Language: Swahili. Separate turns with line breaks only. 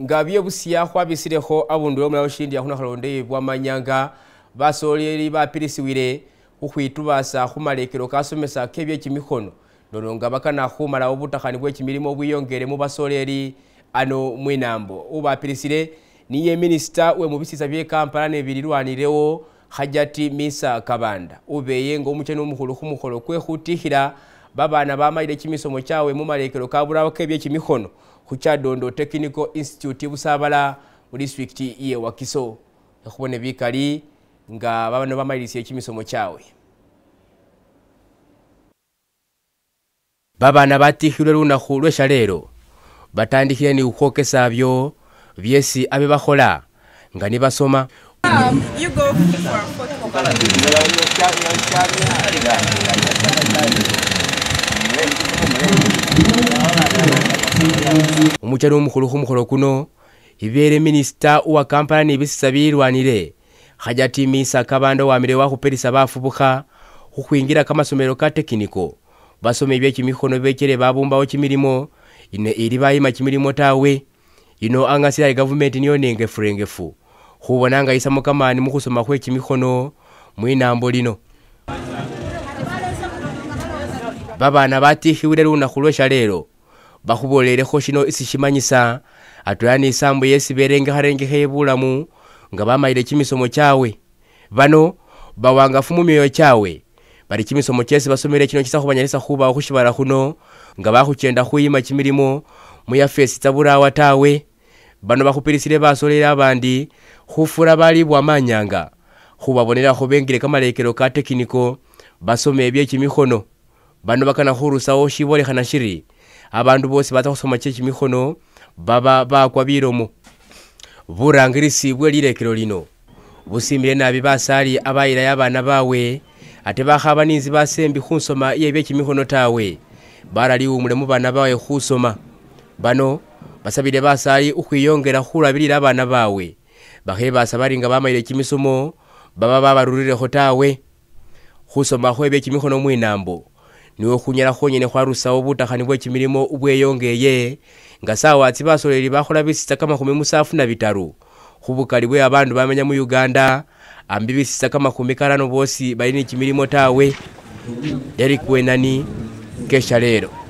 nga byebusiya khwabisirekho abundu omulawo shindi yakhunakhalondi bwamanyanga basoleli bapilisiwile khukhwitubasa khumalekelo kasomesa kebyekyimikhono nono nga bakana khumalawo butakhani bwechimilimo bwiyongele mubasoleli ano mwinambo ubapilisile niye minisita wemubisisa bye kampala ne nebililwanilewo hajati misa kabanda ubeye nga omuchani omukhulu khumukholo kwekhutikila babana bamayile chimisomo chawe mumalekelo kabulawo kebyechimikhono kuchadondo technical institute busabala mu district ye wakiso ekubona bikali nga babano bamalirisa ekimisomo kyabwe babana batikhilwe lunakhu lwesha leero batandikhile ni khukhwokesa byo byesi abe bakhola nga ni basoma um, omukyalo omukhulu khumukholo kuno ibeere minisita uwa kampala nibisisa bilwanile hajati misa kabanda wamile wakhupelisa bafubukha khukhwingila kamasomelo ka tekiniko basomi byekimikhono bechere babumbawo kimilimo ine ili bayima kimilimo tawe ino ang'asila gavumenti niyo nengefurengefu khubona nga isamo kamani mukhusoma khwe kimikhono mwinambo lino babana batikhiwile lunakhu lweshalelo bakhubolelekho shino isishimanyisa atwela ni isambu yesi berengekharengekha ebulamu nga bamayile kimisomo kyawe bano bawangafu mumyoyo kyawe bali kimisomo kyesi basomele kino kisa khubanyalisa khubawo khushibala khuno nga bakhukyenda khuyima kimilimo muyafesi tsaburawa tawe bano bakhupilisile basolele abandi khufura bali manyanga khubabonelakho bengile kamalekelo ka tekiniko basome kimikhono bano bakana khurusawo shibolekhana shiri abandu bose bata kusoma khusoma mikono baba bakwa biromo burangirisi bwe lirekero lino busimile nabi basali abayira yabana bawe ate bakhaba ninzi basembi khunsoma iye byechimikhono tawe barali umule mu bana bawe khusoma bano basabile basali ukhwiyongela khulabilila abana bawe bakhe basa bali nga bamayile kimisomo baba babarulirekho tawe khusoma khwe byechimikhono mwinambo niwo khunyala khwonyene khwarusawo butakhani bwe kimilimo bweyongeye nga sawa atsi basoleli bakhola bisisa kamakhumi musafu na bitaru khubukali bwe abandu bamenya mu uganda ambi bisisa kamakhumi karano bosi bali ni kimilimo tawe derek wenani kesha lero